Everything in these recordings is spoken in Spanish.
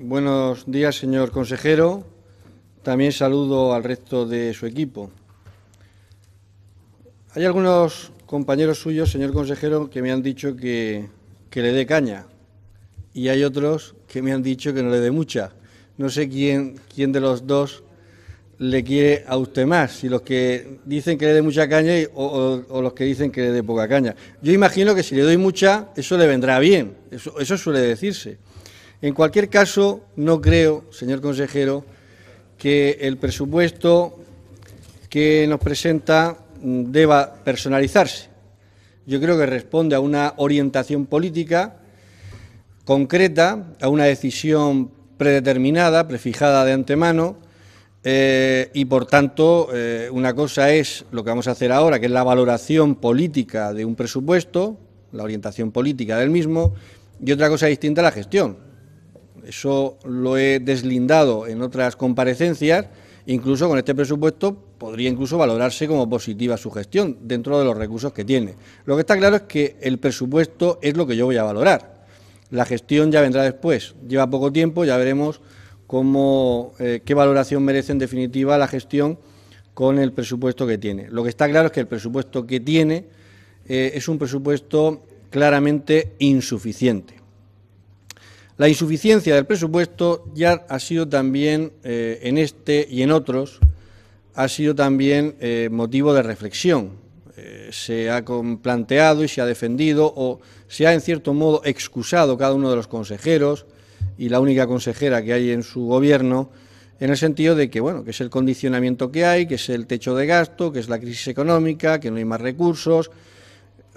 Buenos días, señor consejero. También saludo al resto de su equipo. Hay algunos compañeros suyos, señor consejero, que me han dicho que, le dé caña y hay otros que me han dicho que no le dé mucha. No sé quién, quién de los dos le quiere a usted más, si los que dicen que le dé mucha caña o, los que dicen que le dé poca caña. Yo imagino que si le doy mucha, eso le vendrá bien, eso suele decirse. En cualquier caso, no creo, señor consejero, que el presupuesto que nos presenta mm, deba personalizarse. Yo creo que responde a una orientación política concreta, a una decisión predeterminada, prefijada de antemano, eh, y por tanto, eh, una cosa es lo que vamos a hacer ahora, que es la valoración política de un presupuesto, la orientación política del mismo, y otra cosa distinta la gestión. Eso lo he deslindado en otras comparecencias. Incluso con este presupuesto podría incluso valorarse como positiva su gestión dentro de los recursos que tiene. Lo que está claro es que el presupuesto es lo que yo voy a valorar. La gestión ya vendrá después. Lleva poco tiempo, ya veremos eh, qué valoración merece en definitiva la gestión con el presupuesto que tiene. Lo que está claro es que el presupuesto que tiene eh, es un presupuesto claramente insuficiente. La insuficiencia del presupuesto ya ha sido también, eh, en este y en otros, ha sido también eh, motivo de reflexión. Eh, se ha planteado y se ha defendido o se ha, en cierto modo, excusado cada uno de los consejeros y la única consejera que hay en su gobierno en el sentido de que, bueno, que es el condicionamiento que hay, que es el techo de gasto, que es la crisis económica, que no hay más recursos,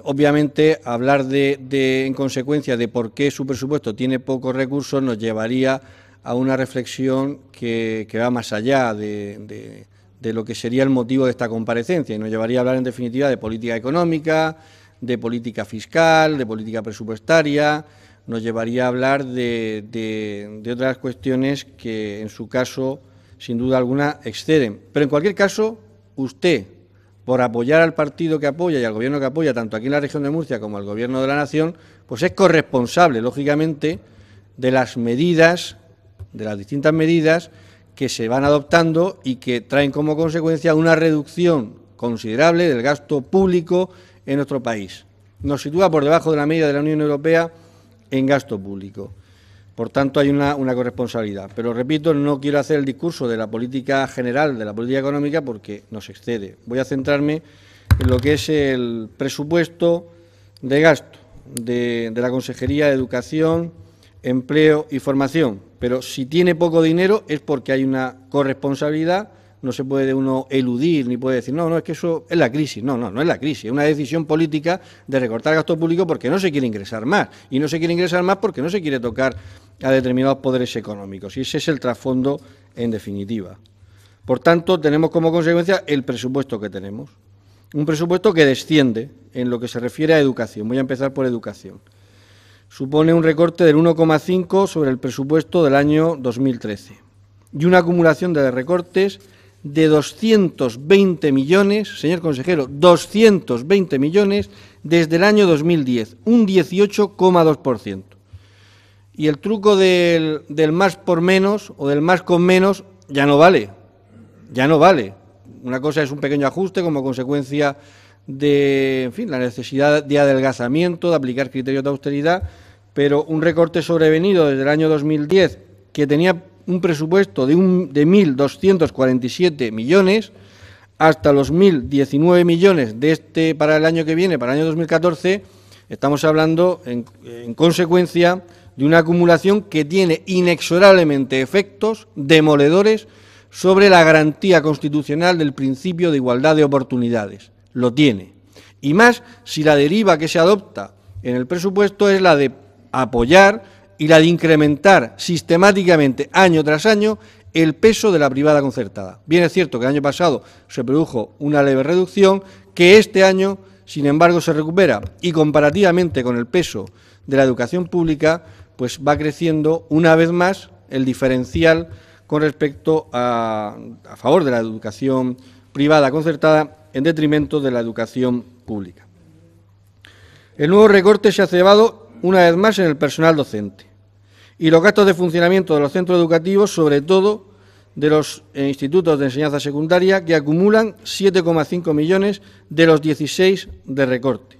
Obviamente, hablar de, en consecuencia de por qué su presupuesto tiene pocos recursos nos llevaría a una reflexión que, va más allá de, de, lo que sería el motivo de esta comparecencia y nos llevaría a hablar, en definitiva, de política económica, de política fiscal, de política presupuestaria, nos llevaría a hablar de, otras cuestiones que, en su caso, sin duda alguna, exceden. Pero, en cualquier caso, usted, por apoyar al partido que apoya y al gobierno que apoya, tanto aquí en la región de Murcia como al gobierno de la nación, pues es corresponsable, lógicamente, de las medidas, de las distintas medidas que se van adoptando y que traen como consecuencia una reducción considerable del gasto público en nuestro país. Nos sitúa por debajo de la media de la Unión Europea en gasto público. Por tanto, hay una, corresponsabilidad. Pero repito, no quiero hacer el discurso de la política general, de la política económica, porque nos excede. Voy a centrarme en lo que es el presupuesto de gasto de la Consejería de Educación, Empleo y Formación. Pero si tiene poco dinero es porque hay una corresponsabilidad no se puede uno eludir ni puede decir, no, no, es que eso es la crisis. No, no, no es la crisis, es una decisión política de recortar gasto público porque no se quiere ingresar más. Y no se quiere ingresar más porque no se quiere tocar a determinados poderes económicos. Y ese es el trasfondo en definitiva. Por tanto, tenemos como consecuencia el presupuesto que tenemos. Un presupuesto que desciende en lo que se refiere a educación. Voy a empezar por educación. Supone un recorte del 1,5 sobre el presupuesto del año 2013 y una acumulación de recortes de 220 millones, señor consejero, 220 millones desde el año 2010, un 18,2%. Y el truco del, más por menos o del más con menos ya no vale, ya no vale. Una cosa es un pequeño ajuste como consecuencia de en fin, la necesidad de adelgazamiento, de aplicar criterios de austeridad, pero un recorte sobrevenido desde el año 2010 que tenía un presupuesto de, un, de 1.247 millones hasta los 1.019 millones de este para el año que viene, para el año 2014, estamos hablando, en, en consecuencia, de una acumulación que tiene inexorablemente efectos demoledores sobre la garantía constitucional del principio de igualdad de oportunidades. Lo tiene. Y más si la deriva que se adopta en el presupuesto es la de apoyar y la de incrementar sistemáticamente año tras año el peso de la privada concertada. Bien es cierto que el año pasado se produjo una leve reducción, que este año, sin embargo, se recupera y comparativamente con el peso de la educación pública, pues va creciendo una vez más el diferencial con respecto a, a favor de la educación privada concertada en detrimento de la educación pública. El nuevo recorte se ha cebado una vez más en el personal docente y los gastos de funcionamiento de los centros educativos, sobre todo de los eh, institutos de enseñanza secundaria, que acumulan 7,5 millones de los 16 de recorte.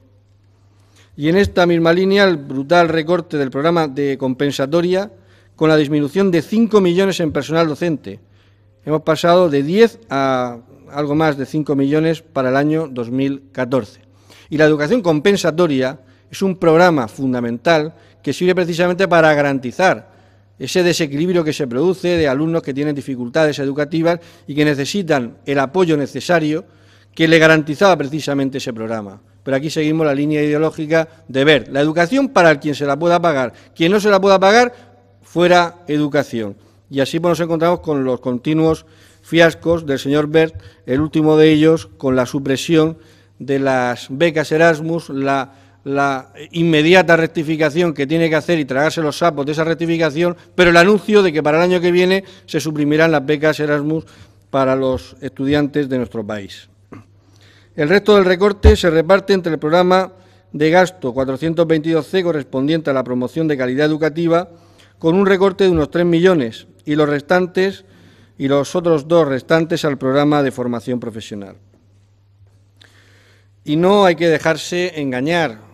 Y en esta misma línea, el brutal recorte del programa de compensatoria, con la disminución de 5 millones en personal docente. Hemos pasado de 10 a algo más de 5 millones para el año 2014. Y la educación compensatoria es un programa fundamental que sirve precisamente para garantizar ese desequilibrio que se produce de alumnos que tienen dificultades educativas y que necesitan el apoyo necesario que le garantizaba precisamente ese programa. Pero aquí seguimos la línea ideológica de ver la educación para quien se la pueda pagar, quien no se la pueda pagar, fuera educación. Y así pues, nos encontramos con los continuos fiascos del señor Bert, el último de ellos con la supresión de las becas Erasmus, la la inmediata rectificación que tiene que hacer y tragarse los sapos de esa rectificación, pero el anuncio de que para el año que viene se suprimirán las becas Erasmus para los estudiantes de nuestro país. El resto del recorte se reparte entre el programa de gasto 422C correspondiente a la promoción de calidad educativa, con un recorte de unos 3 millones y los restantes y los otros dos restantes al programa de formación profesional. Y no hay que dejarse engañar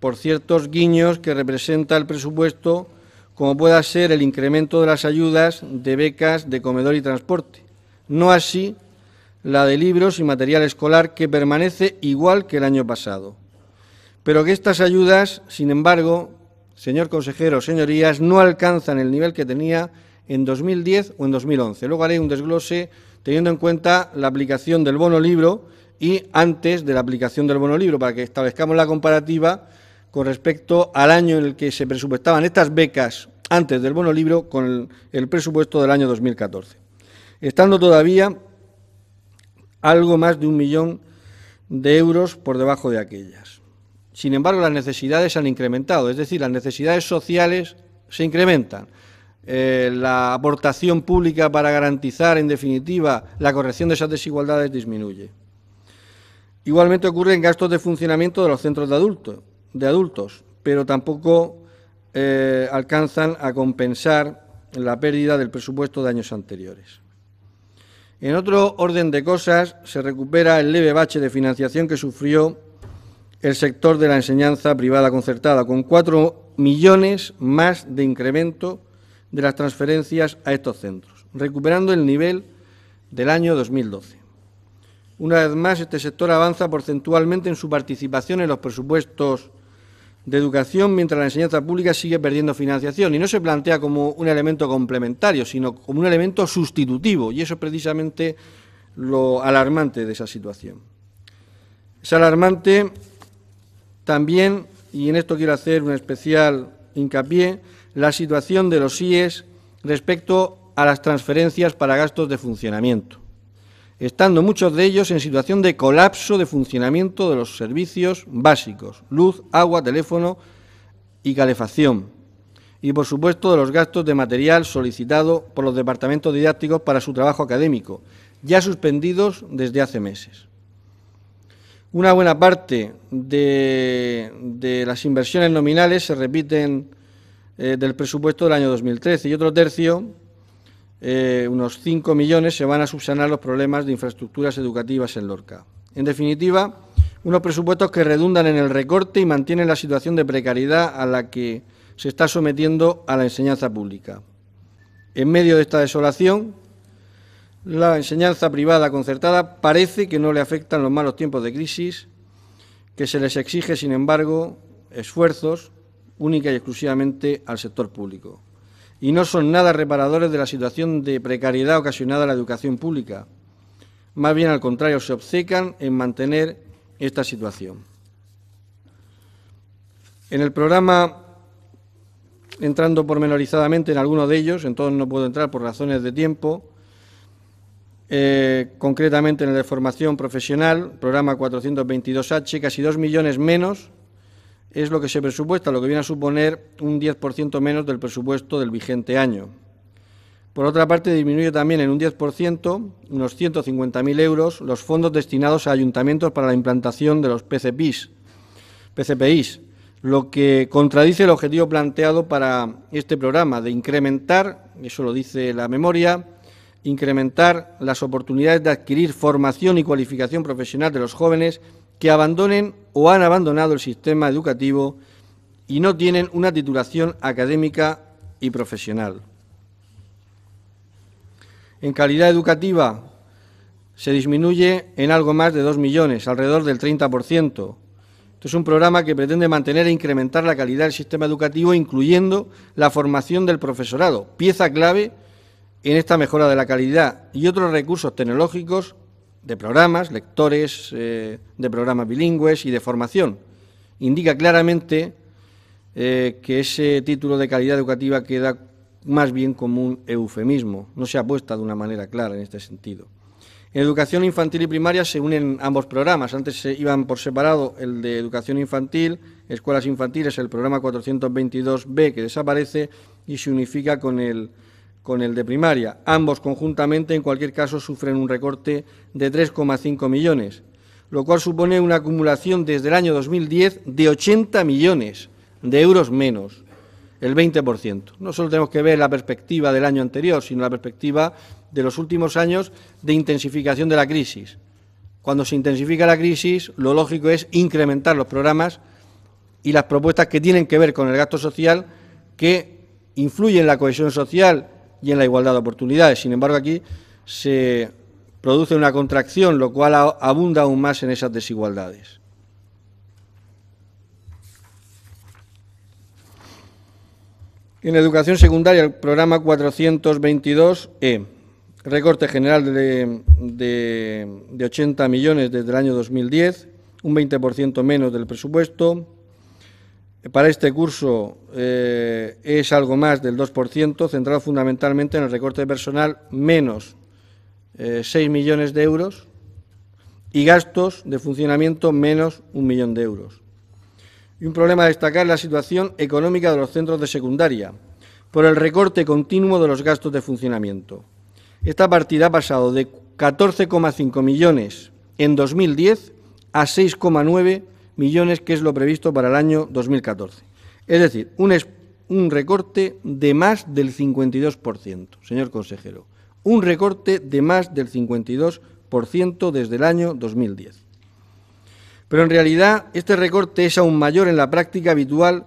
por ciertos guiños que representa el presupuesto, como pueda ser el incremento de las ayudas de becas de comedor y transporte. No así la de libros y material escolar, que permanece igual que el año pasado. Pero que estas ayudas, sin embargo, señor consejero, señorías, no alcanzan el nivel que tenía en 2010 o en 2011. Luego haré un desglose teniendo en cuenta la aplicación del bono libro y antes de la aplicación del bono libro, para que establezcamos la comparativa con respecto al año en el que se presupuestaban estas becas antes del bono libro con el, presupuesto del año 2014, estando todavía algo más de un millón de euros por debajo de aquellas. Sin embargo, las necesidades han incrementado, es decir, las necesidades sociales se incrementan. Eh, la aportación pública para garantizar, en definitiva, la corrección de esas desigualdades disminuye. Igualmente ocurre en gastos de funcionamiento de los centros de adultos, de adultos, pero tampoco eh, alcanzan a compensar la pérdida del presupuesto de años anteriores. En otro orden de cosas, se recupera el leve bache de financiación que sufrió el sector de la enseñanza privada concertada, con cuatro millones más de incremento de las transferencias a estos centros, recuperando el nivel del año 2012. Una vez más, este sector avanza porcentualmente en su participación en los presupuestos de educación mientras la enseñanza pública sigue perdiendo financiación y no se plantea como un elemento complementario, sino como un elemento sustitutivo y eso es precisamente lo alarmante de esa situación. Es alarmante también, y en esto quiero hacer un especial hincapié, la situación de los IES respecto a las transferencias para gastos de funcionamiento estando muchos de ellos en situación de colapso de funcionamiento de los servicios básicos, luz, agua, teléfono y calefacción, y por supuesto de los gastos de material solicitado por los departamentos didácticos para su trabajo académico, ya suspendidos desde hace meses. Una buena parte de, las inversiones nominales se repiten eh, del presupuesto del año 2013 y otro tercio eh, unos 5 millones se van a subsanar los problemas de infraestructuras educativas en Lorca. En definitiva, unos presupuestos que redundan en el recorte y mantienen la situación de precariedad a la que se está sometiendo a la enseñanza pública. En medio de esta desolación, la enseñanza privada concertada parece que no le afectan los malos tiempos de crisis, que se les exige, sin embargo, esfuerzos única y exclusivamente al sector público y no son nada reparadores de la situación de precariedad ocasionada a la educación pública. Más bien al contrario, se obcecan en mantener esta situación. En el programa, entrando pormenorizadamente en alguno de ellos, en todos no puedo entrar por razones de tiempo, eh, concretamente en el de formación profesional, programa 422H, casi dos millones menos es lo que se presupuesta, lo que viene a suponer un 10% menos del presupuesto del vigente año. Por otra parte, disminuye también en un 10%, unos 150.000 euros, los fondos destinados a ayuntamientos para la implantación de los PCPIs, lo que contradice el objetivo planteado para este programa de incrementar, eso lo dice la memoria, incrementar las oportunidades de adquirir formación y cualificación profesional de los jóvenes que abandonen o han abandonado el sistema educativo y no tienen una titulación académica y profesional. En calidad educativa se disminuye en algo más de 2 millones, alrededor del 30%. Esto es un programa que pretende mantener e incrementar la calidad del sistema educativo, incluyendo la formación del profesorado, pieza clave en esta mejora de la calidad, y otros recursos tecnológicos de programas, lectores eh, de programas bilingües y de formación. Indica claramente eh, que ese título de calidad educativa queda más bien como un eufemismo, no se apuesta de una manera clara en este sentido. En educación infantil y primaria se unen ambos programas. Antes se iban por separado el de educación infantil, escuelas infantiles, el programa 422B que desaparece y se unifica con el con el de primaria. Ambos conjuntamente, en cualquier caso, sufren un recorte de 3,5 millones, lo cual supone una acumulación desde el año 2010 de 80 millones de euros menos, el 20%. No solo tenemos que ver la perspectiva del año anterior, sino la perspectiva de los últimos años de intensificación de la crisis. Cuando se intensifica la crisis, lo lógico es incrementar los programas y las propuestas que tienen que ver con el gasto social, que influyen en la cohesión social y en la igualdad de oportunidades. Sin embargo, aquí se produce una contracción, lo cual abunda aún más en esas desigualdades. En educación secundaria, el programa 422E, recorte general de, de, de 80 millones desde el año 2010, un 20% menos del presupuesto, para este curso eh, es algo más del 2%, centrado fundamentalmente en el recorte de personal, menos 6 eh, millones de euros, y gastos de funcionamiento, menos un millón de euros. Y un problema a destacar es la situación económica de los centros de secundaria, por el recorte continuo de los gastos de funcionamiento. Esta partida ha pasado de 14,5 millones en 2010 a 6,9 millones millones, que es lo previsto para el año 2014. Es decir, un, recorte de más del 52%, señor consejero. Un recorte de más del 52% desde el año 2010. Pero en realidad este recorte es aún mayor en la práctica habitual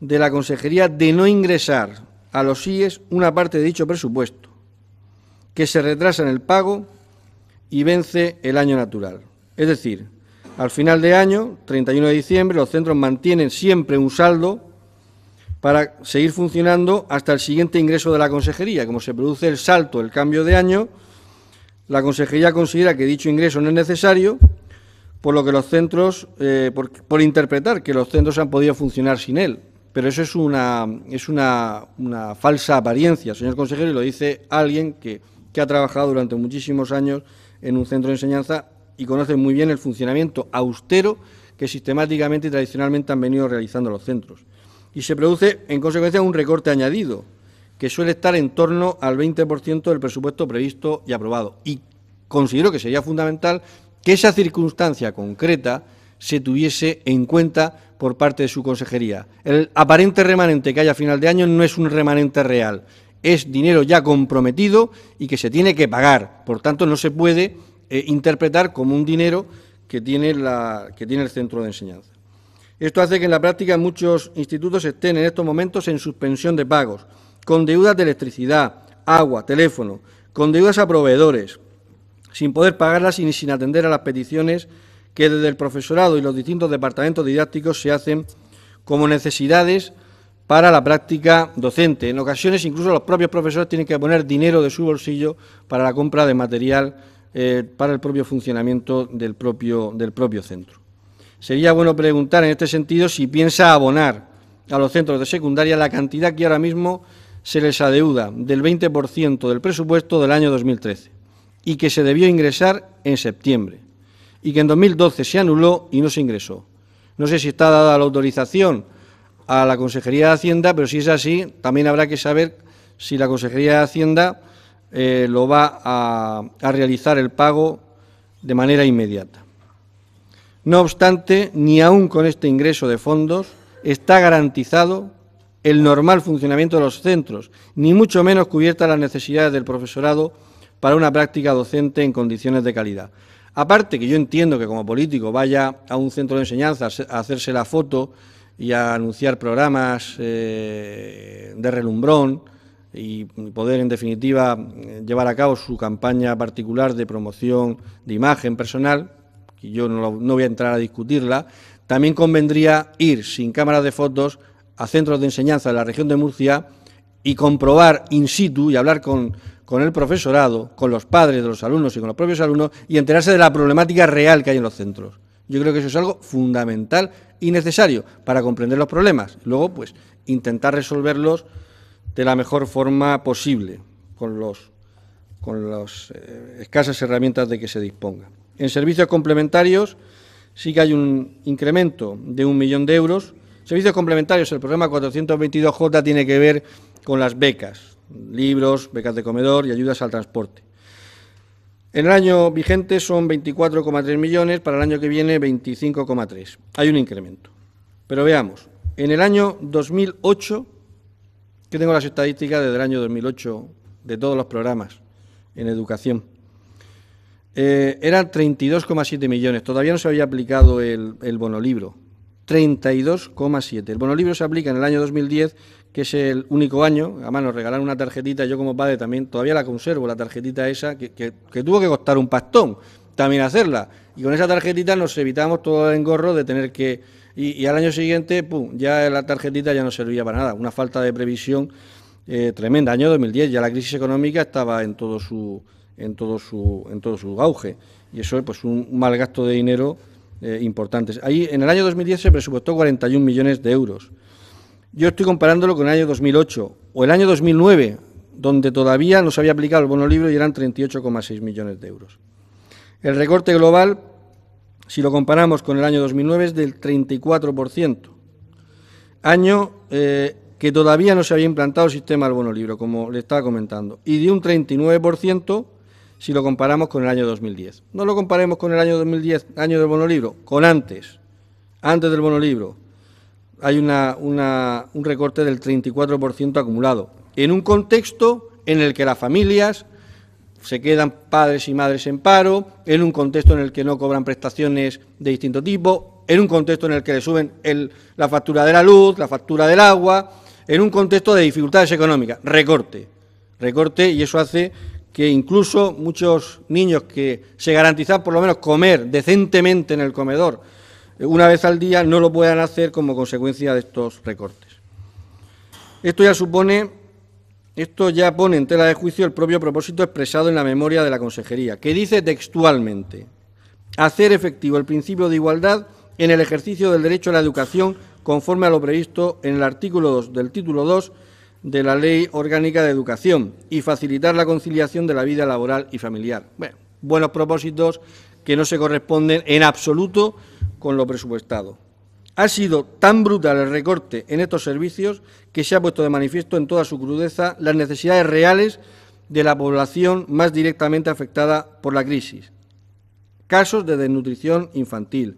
de la Consejería de no ingresar a los IES una parte de dicho presupuesto, que se retrasa en el pago y vence el año natural. Es decir, al final de año, 31 de diciembre, los centros mantienen siempre un saldo para seguir funcionando hasta el siguiente ingreso de la consejería. Como se produce el salto, el cambio de año, la consejería considera que dicho ingreso no es necesario, por lo que los centros, eh, por, interpretar que los centros han podido funcionar sin él. Pero eso es una, es una, falsa apariencia, señor consejero, y lo dice alguien que ha trabajado durante muchísimos años en un centro de enseñanza y conocen muy bien el funcionamiento austero que sistemáticamente y tradicionalmente han venido realizando los centros. Y se produce, en consecuencia, un recorte añadido, que suele estar en torno al 20% del presupuesto previsto y aprobado. Y considero que sería fundamental que esa circunstancia concreta se tuviese en cuenta por parte de su consejería. El aparente remanente que hay a final de año no es un remanente real, es dinero ya comprometido y que se tiene que pagar. Por tanto, no se puede e interpretar como un dinero que tiene, la, que tiene el centro de enseñanza. Esto hace que en la práctica muchos institutos estén en estos momentos en suspensión de pagos, con deudas de electricidad, agua, teléfono, con deudas a proveedores, sin poder pagarlas y sin atender a las peticiones que desde el profesorado y los distintos departamentos didácticos se hacen como necesidades para la práctica docente. En ocasiones incluso los propios profesores tienen que poner dinero de su bolsillo para la compra de material eh, para el propio funcionamiento del propio, del propio centro. Sería bueno preguntar en este sentido si piensa abonar a los centros de secundaria la cantidad que ahora mismo se les adeuda del 20% del presupuesto del año 2013 y que se debió ingresar en septiembre y que en 2012 se anuló y no se ingresó. No sé si está dada la autorización a la Consejería de Hacienda, pero si es así, también habrá que saber si la Consejería de Hacienda eh, lo va a, realizar el pago de manera inmediata. No obstante, ni aún con este ingreso de fondos está garantizado el normal funcionamiento de los centros, ni mucho menos cubiertas las necesidades del profesorado para una práctica docente en condiciones de calidad. Aparte, que yo entiendo que como político vaya a un centro de enseñanza a hacerse la foto y a anunciar programas eh, de relumbrón, y poder, en definitiva, llevar a cabo su campaña particular de promoción de imagen personal, que yo no, voy a entrar a discutirla, también convendría ir sin cámaras de fotos a centros de enseñanza de la región de Murcia y comprobar in situ y hablar con, con el profesorado, con los padres de los alumnos y con los propios alumnos y enterarse de la problemática real que hay en los centros. Yo creo que eso es algo fundamental y necesario para comprender los problemas. Luego, pues, intentar resolverlos de la mejor forma posible, con, los, con las eh, escasas herramientas de que se disponga. En servicios complementarios sí que hay un incremento de un millón de euros. Servicios complementarios, el programa 422J tiene que ver con las becas, libros, becas de comedor y ayudas al transporte. En el año vigente son 24,3 millones, para el año que viene 25,3. Hay un incremento. Pero veamos, en el año 2008 yo tengo las estadísticas desde el año 2008 de todos los programas en educación. Eh, eran 32,7 millones. Todavía no se había aplicado el, el bonolibro. 32,7. El bonolibro se aplica en el año 2010, que es el único año. A nos regalaron una tarjetita, yo como padre también todavía la conservo, la tarjetita esa, que, que tuvo que costar un pastón también hacerla. Y con esa tarjetita nos evitamos todo el engorro de tener que... Y, al año siguiente, pum, ya la tarjetita ya no servía para nada. Una falta de previsión eh, tremenda. Año 2010, ya la crisis económica estaba en todo su, en todo su, en todo su auge. Y eso es pues, un mal gasto de dinero eh, importante. Ahí, en el año 2010 se presupuestó 41 millones de euros. Yo estoy comparándolo con el año 2008 o el año 2009, donde todavía no se había aplicado el bono libre y eran 38,6 millones de euros. El recorte global, si lo comparamos con el año 2009, es del 34%, año eh, que todavía no se había implantado el sistema del bonolibro, libro, como le estaba comentando, y de un 39% si lo comparamos con el año 2010. No lo comparemos con el año 2010, año del bono libro, con antes, antes del bono libro. Hay una, un recorte del 34% acumulado, en un contexto en el que las familias se quedan padres y madres en paro, en un contexto en el que no cobran prestaciones de distinto tipo, en un contexto en el que le suben la factura de la luz, la factura del agua, en un contexto de dificultades económicas. Recorte, recorte y eso hace que incluso muchos niños que se garantizan por lo menos comer decentemente en el comedor eh, una vez al día no lo puedan hacer como consecuencia de estos recortes. Esto ya supone esto ya pone en tela de juicio el propio propósito expresado en la memoria de la Consejería, que dice textualmente hacer efectivo el principio de igualdad en el ejercicio del derecho a la educación conforme a lo previsto en el artículo 2 del título 2 de la Ley Orgánica de Educación y facilitar la conciliación de la vida laboral y familiar. Bueno, buenos propósitos que no se corresponden en absoluto con lo presupuestado. Ha sido tan brutal el recorte en estos servicios que se ha puesto de manifiesto en toda su crudeza las necesidades reales de la población más directamente afectada por la crisis. Casos de desnutrición infantil,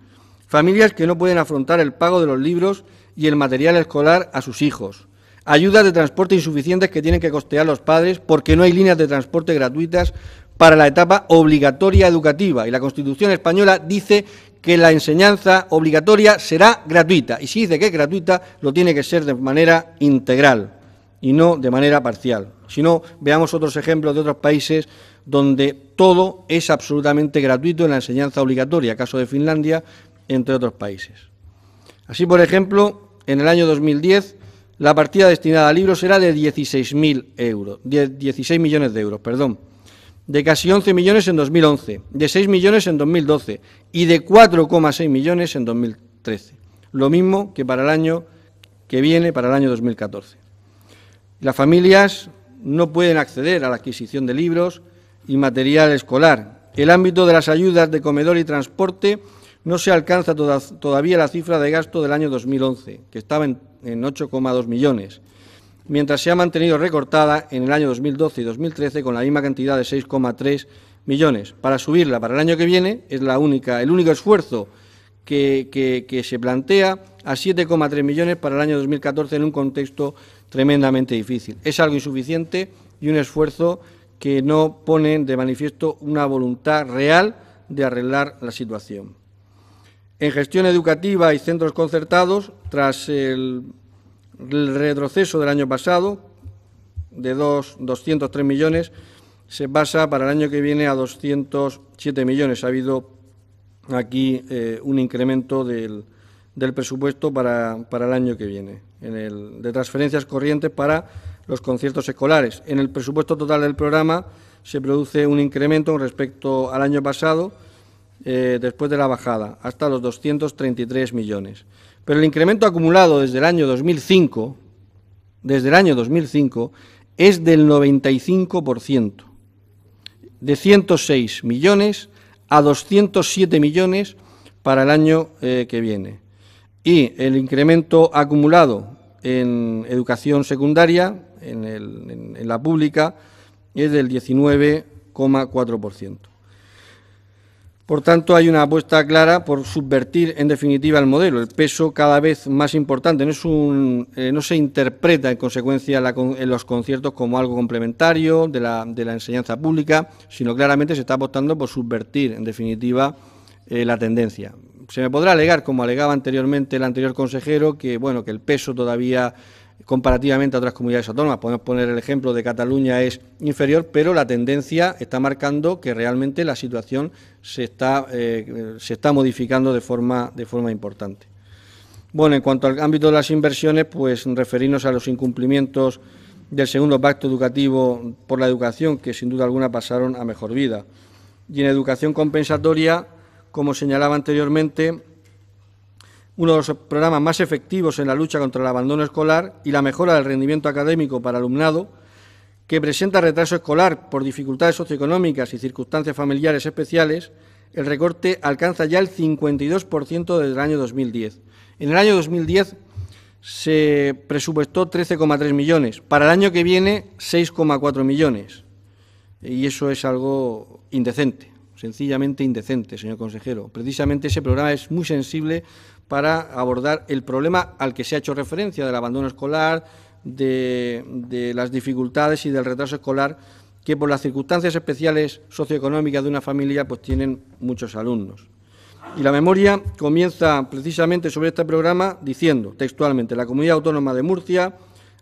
familias que no pueden afrontar el pago de los libros y el material escolar a sus hijos, ayudas de transporte insuficientes que tienen que costear los padres porque no hay líneas de transporte gratuitas para la etapa obligatoria educativa y la Constitución española dice que la enseñanza obligatoria será gratuita. Y si dice que es gratuita, lo tiene que ser de manera integral y no de manera parcial. Si no, veamos otros ejemplos de otros países donde todo es absolutamente gratuito en la enseñanza obligatoria, caso de Finlandia, entre otros países. Así, por ejemplo, en el año 2010, la partida destinada a libros será de 16.000 euros, 16 millones de euros, perdón de casi 11 millones en 2011, de 6 millones en 2012 y de 4,6 millones en 2013. Lo mismo que para el año que viene, para el año 2014. Las familias no pueden acceder a la adquisición de libros y material escolar. El ámbito de las ayudas de comedor y transporte no se alcanza todavía la cifra de gasto del año 2011, que estaba en 8,2 millones mientras se ha mantenido recortada en el año 2012 y 2013 con la misma cantidad de 6,3 millones. Para subirla para el año que viene es el único esfuerzo que, que se plantea a 7,3 millones para el año 2014 en un contexto tremendamente difícil. Es algo insuficiente y un esfuerzo que no pone de manifiesto una voluntad real de arreglar la situación. En gestión educativa y centros concertados, tras el el retroceso del año pasado de 203 millones se pasa para el año que viene a 207 millones. Ha habido aquí eh, un incremento del, presupuesto para, el año que viene, en el, de transferencias corrientes para los conciertos escolares. En el presupuesto total del programa se produce un incremento respecto al año pasado, eh, después de la bajada, hasta los 233 millones. Pero el incremento acumulado desde el año 2005, desde 2005, es del 95%, de 106 millones a 207 millones para el año eh, que viene. Y el incremento acumulado en educación secundaria, en, en la pública, es del 19,4%. Por tanto, hay una apuesta clara por subvertir, en definitiva, el modelo. El peso cada vez más importante no, eh, se interpreta, en consecuencia, en los conciertos como algo complementario de la, enseñanza pública, sino claramente se está apostando por subvertir, en definitiva, eh, la tendencia. Se me podrá alegar, como alegaba anteriormente el anterior consejero, que bueno que el peso todavía comparativamente a otras comunidades autónomas. Podemos poner el ejemplo de Cataluña es inferior, pero la tendencia está marcando que realmente la situación eh, se está, modificando de forma, de forma importante. Bueno, en cuanto al ámbito de las inversiones, pues referirnos a los incumplimientos del segundo pacto educativo por la educación, que sin duda alguna pasaron a mejor vida. Y en educación compensatoria, como señalaba anteriormente, uno de los programas más efectivos en la lucha contra el abandono escolar y la mejora del rendimiento académico para alumnado que presenta retraso escolar por dificultades socioeconómicas y circunstancias familiares especiales, el recorte alcanza ya el 52% desde el año 2010. En el año 2010 se presupuestó 13,3 millones, para el año que viene 6,4 millones. Y eso es algo indecente, sencillamente indecente, señor consejero. Precisamente ese programa es muy sensible para abordar el problema al que se ha hecho referencia del abandono escolar, de, las dificultades y del retraso escolar que por las circunstancias especiales socioeconómicas de una familia pues tienen muchos alumnos. Y la memoria comienza precisamente sobre este programa diciendo textualmente, la Comunidad Autónoma de Murcia,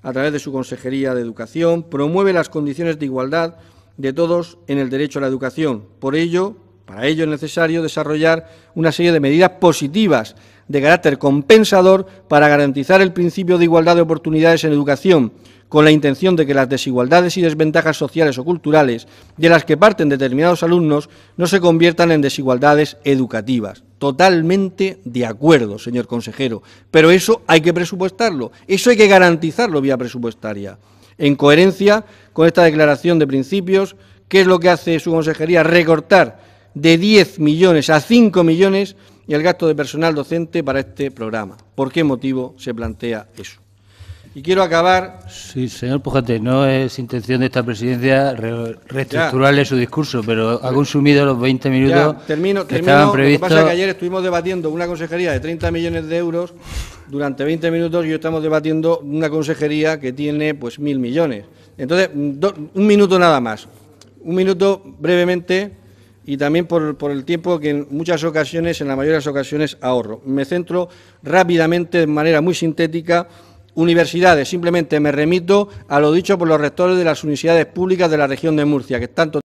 a través de su Consejería de Educación, promueve las condiciones de igualdad de todos en el derecho a la educación. Por ello, para ello es necesario desarrollar una serie de medidas positivas de carácter compensador para garantizar el principio de igualdad de oportunidades en educación, con la intención de que las desigualdades y desventajas sociales o culturales de las que parten determinados alumnos no se conviertan en desigualdades educativas. Totalmente de acuerdo, señor consejero, pero eso hay que presupuestarlo, eso hay que garantizarlo vía presupuestaria. En coherencia con esta declaración de principios, ¿qué es lo que hace su consejería? Recortar de 10 millones a 5 millones y el gasto de personal docente para este programa. ¿Por qué motivo se plantea eso? Y quiero acabar. Sí, señor Pujate, no es intención de esta presidencia reestructurarle su discurso, pero ha consumido los 20 minutos ya, termino, que termino, estaban previstos. Lo que pasa es que ayer estuvimos debatiendo una consejería de 30 millones de euros durante 20 minutos y hoy estamos debatiendo una consejería que tiene pues mil millones. Entonces, un minuto nada más. Un minuto brevemente y también por, el tiempo que en muchas ocasiones, en las mayores ocasiones, ahorro. Me centro rápidamente, de manera muy sintética, universidades. Simplemente me remito a lo dicho por los rectores de las universidades públicas de la región de Murcia, que tanto